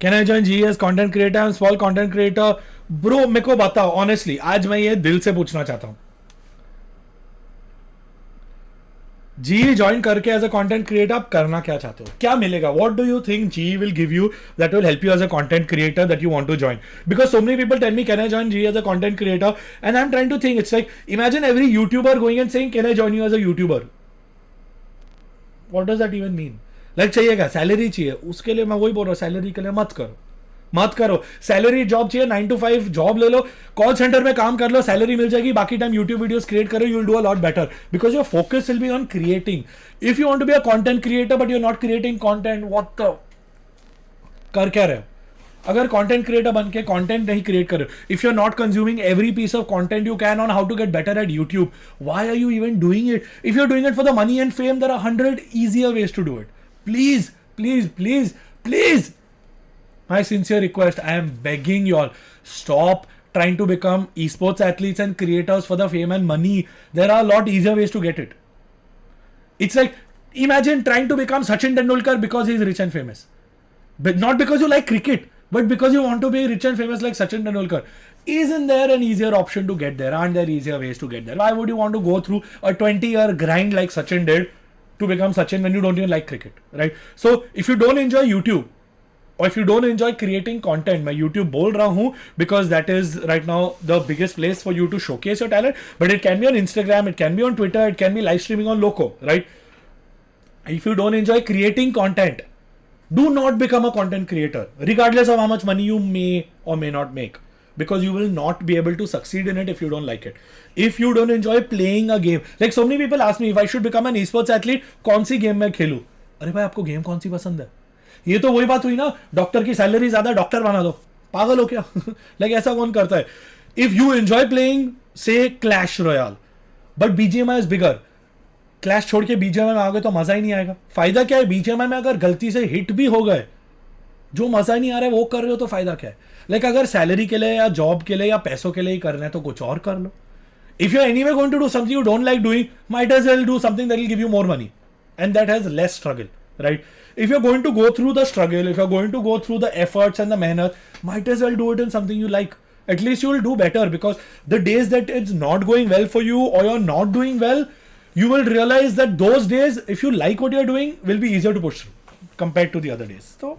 Can I join G S content creator am small content creator bro मेरे को बताओ honestly आज मैं ये दिल से पूछना चाहता हूँ जी ज्वाइन e करके एज अ कॉन्टेंट क्रिएटर आप करना क्या चाहते हो क्या मिलेगा what do you think G will give you that will help you as a content creator that you want to join because so many people tell me can I join G as a content creator and I am trying to think it's like imagine every YouTuber going and saying can I join you as a YouTuber what does that even mean like चाहिएगा salary चाहिए उसके लिए मैं वही बोल रहा हूँ salary के लिए मत करो मत करो सैलरी जॉब चाहिए नाइन टू फाइव जॉब ले लो कॉल सेंटर में काम कर लो सैलरी मिल जाएगी बाकी टाइम यूट्यूब वीडियोस क्रिएट करो you do a lot better because your focus will be on creating if you want to be a content creator but you not creating content what the कर क्या रहे हो अगर content creator बन के content नहीं create करो if you are not consuming every piece of content you can on how to get better at YouTube why are you even doing it if you are doing it for the money and fame there are hundred easier ways to do it Please, please, please, please. My sincere request, I am begging you all, stop trying to become esports athletes and creators for the fame and money. There are a lot easier ways to get it. It's like, imagine trying to become Sachin Tendulkar because he is rich and famous. But not because you like cricket, but because you want to be rich and famous like Sachin Tendulkar. Isn't there an easier option to get there? Aren't there easier ways to get there? Why would you want to go through a 20 year grind like Sachin did to become Sachin when you don't even like cricket, right? So if you don't enjoy YouTube, or if you don't enjoy creating content, my YouTube bold raha because that is right now the biggest place for you to showcase your talent. But it can be on Instagram, it can be on Twitter, it can be live streaming on Loco, right? If you don't enjoy creating content, do not become a content creator, regardless of how much money you may or may not make. because you will not be able to succeed in it if you don't like it if you don't enjoy playing a game like so many people ask me if i should become an esports athlete कौन सी game मैं खेलूं अरे भाई आपको game कौन सी पसंद है ये तो वही बात हुई ना डॉक्टर की सैलरी ज्यादा डॉक्टर बना दो पागल हो क्या लाइक ऐसा कौन करता है इफ यू एंजॉय प्लेइंग से Clash Royale but BGMI is bigger Clash छोड़ के बीजेएमआई में आ गए तो मजा ही नहीं आएगा फायदा क्या है बीजेएमआई में अगर गलती से हिट भी हो गए जो मज़ा नहीं आ रहा है वो कर रहे हो तो फ़ायदा क्या है लाइक like, अगर सैलरी के लिए या जॉब के लिए या पैसों के लिए ही करना है तो कुछ और कर लो if you anyway going to do something you don't like doing might as well do something that will give you more money and that has less struggle right if you're going to go through the struggle if you're going to go through the efforts and the manner might as well do it in something you like at least you will do better because the days that it's not going well for you or you're not doing well you will realize that those days if you like what you're doing will be easier to push through compared to the other days so